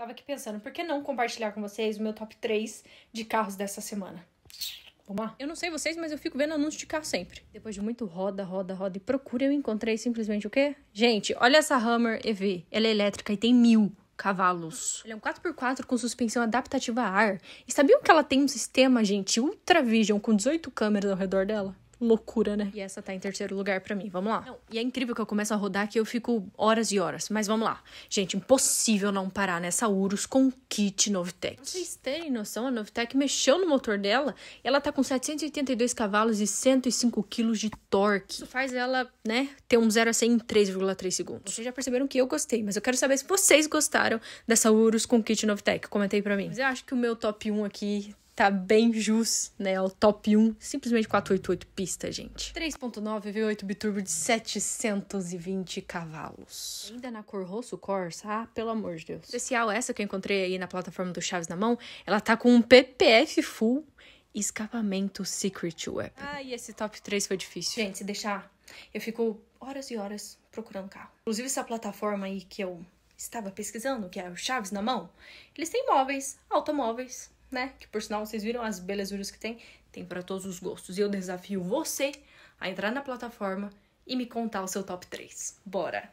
Tava aqui pensando, por que não compartilhar com vocês o meu top 3 de carros dessa semana? Vamos lá? Eu não sei vocês, mas eu fico vendo anúncio de carro sempre. Depois de muito roda, roda, roda e procura, eu encontrei simplesmente o quê? Gente, olha essa Hammer EV. Ela é elétrica e tem mil cavalos. Ah, Ele é um 4x4 com suspensão adaptativa a ar. E sabiam que ela tem um sistema, gente, Ultravision com 18 câmeras ao redor dela? loucura, né? E essa tá em terceiro lugar para mim. Vamos lá. Não, e é incrível que eu começo a rodar que eu fico horas e horas. Mas vamos lá. Gente, impossível não parar nessa Urus com kit Novitec. Vocês têm noção, a Novitec mexeu no motor dela. Ela tá com 782 cavalos e 105 quilos de torque. Isso faz ela, né, ter um 0 a 100 em 3,3 segundos. Vocês já perceberam que eu gostei, mas eu quero saber se vocês gostaram dessa Urus com kit Novitec. Comentei para mim. Mas eu acho que o meu top 1 aqui tá bem jus, né, o top 1, simplesmente 488 pista, gente. 3.9 V8 biturbo de 720 cavalos. Ainda na cor roxo Corsa, ah, pelo amor de Deus. Especial essa que eu encontrei aí na plataforma do Chaves na mão, ela tá com um PPF full escapamento Secret Weapon. Ah, e esse top 3 foi difícil. Gente, se deixar, eu fico horas e horas procurando carro. Inclusive essa plataforma aí que eu estava pesquisando, que é o Chaves na mão, eles têm móveis, automóveis, né? Que por sinal vocês viram as belezuras que tem, tem para todos os gostos. E eu desafio você a entrar na plataforma e me contar o seu top 3. Bora!